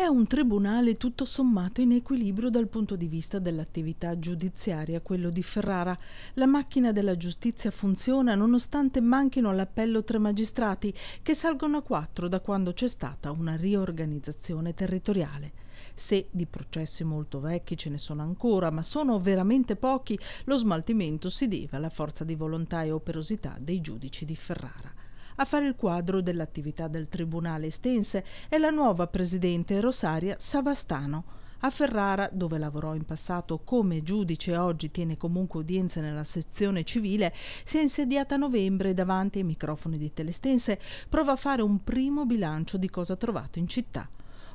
è un tribunale tutto sommato in equilibrio dal punto di vista dell'attività giudiziaria, quello di Ferrara. La macchina della giustizia funziona nonostante manchino all'appello tre magistrati, che salgono a quattro da quando c'è stata una riorganizzazione territoriale. Se di processi molto vecchi ce ne sono ancora, ma sono veramente pochi, lo smaltimento si deve alla forza di volontà e operosità dei giudici di Ferrara. A fare il quadro dell'attività del Tribunale estense è la nuova presidente Rosaria Savastano. A Ferrara, dove lavorò in passato come giudice e oggi tiene comunque udienza nella sezione civile, si è insediata a novembre davanti ai microfoni di Telestense, prova a fare un primo bilancio di cosa trovato in città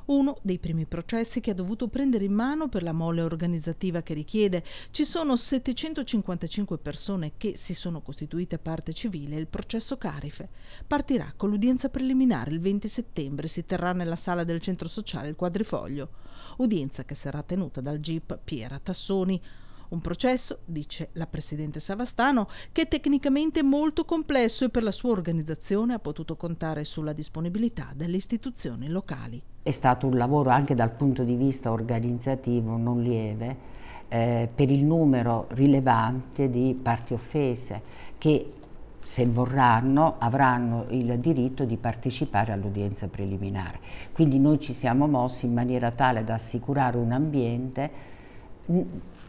uno dei primi processi che ha dovuto prendere in mano per la mole organizzativa che richiede. Ci sono 755 persone che si sono costituite parte civile il processo Carife. Partirà con l'udienza preliminare il 20 settembre, si terrà nella sala del centro sociale il quadrifoglio. Udienza che sarà tenuta dal GIP Piera Tassoni. Un processo, dice la Presidente Savastano, che è tecnicamente molto complesso e per la sua organizzazione ha potuto contare sulla disponibilità delle istituzioni locali. È stato un lavoro anche dal punto di vista organizzativo non lieve eh, per il numero rilevante di parti offese che se vorranno, avranno il diritto di partecipare all'udienza preliminare. Quindi noi ci siamo mossi in maniera tale da assicurare un ambiente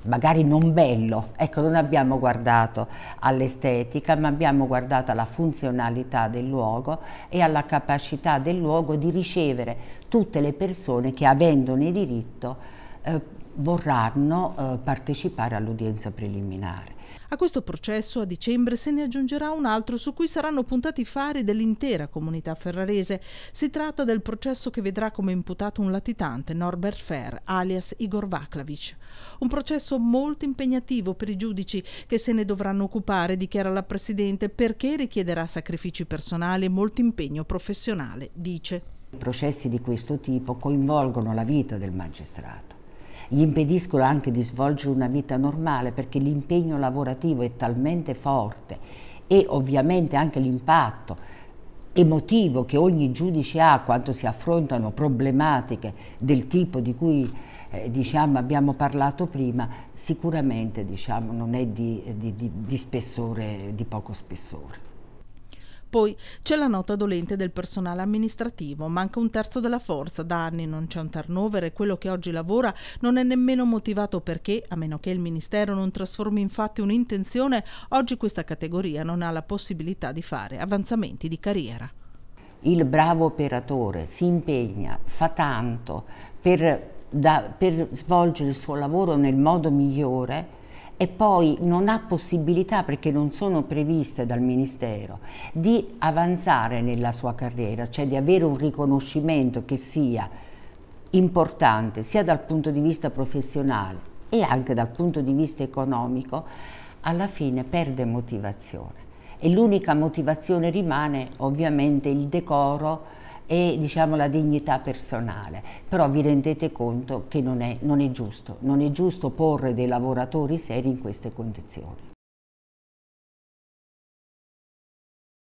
magari non bello. Ecco, non abbiamo guardato all'estetica, ma abbiamo guardato alla funzionalità del luogo e alla capacità del luogo di ricevere tutte le persone che avendone diritto eh, vorranno eh, partecipare all'udienza preliminare. A questo processo a dicembre se ne aggiungerà un altro su cui saranno puntati i fari dell'intera comunità ferrarese. Si tratta del processo che vedrà come imputato un latitante Norbert Fer, alias Igor Vaklavic. Un processo molto impegnativo per i giudici che se ne dovranno occupare, dichiara la Presidente, perché richiederà sacrifici personali e molto impegno professionale, dice. Processi di questo tipo coinvolgono la vita del magistrato gli impediscono anche di svolgere una vita normale perché l'impegno lavorativo è talmente forte e ovviamente anche l'impatto emotivo che ogni giudice ha quando si affrontano problematiche del tipo di cui eh, diciamo, abbiamo parlato prima, sicuramente diciamo, non è di, di, di, di spessore, poco spessore. Poi c'è la nota dolente del personale amministrativo, manca un terzo della forza, da anni non c'è un turnover e quello che oggi lavora non è nemmeno motivato perché, a meno che il Ministero non trasformi infatti un'intenzione, oggi questa categoria non ha la possibilità di fare avanzamenti di carriera. Il bravo operatore si impegna, fa tanto per, da, per svolgere il suo lavoro nel modo migliore e poi non ha possibilità, perché non sono previste dal Ministero, di avanzare nella sua carriera, cioè di avere un riconoscimento che sia importante sia dal punto di vista professionale e anche dal punto di vista economico, alla fine perde motivazione e l'unica motivazione rimane ovviamente il decoro e diciamo, la dignità personale, però vi rendete conto che non è, non è giusto, non è giusto porre dei lavoratori seri in queste condizioni.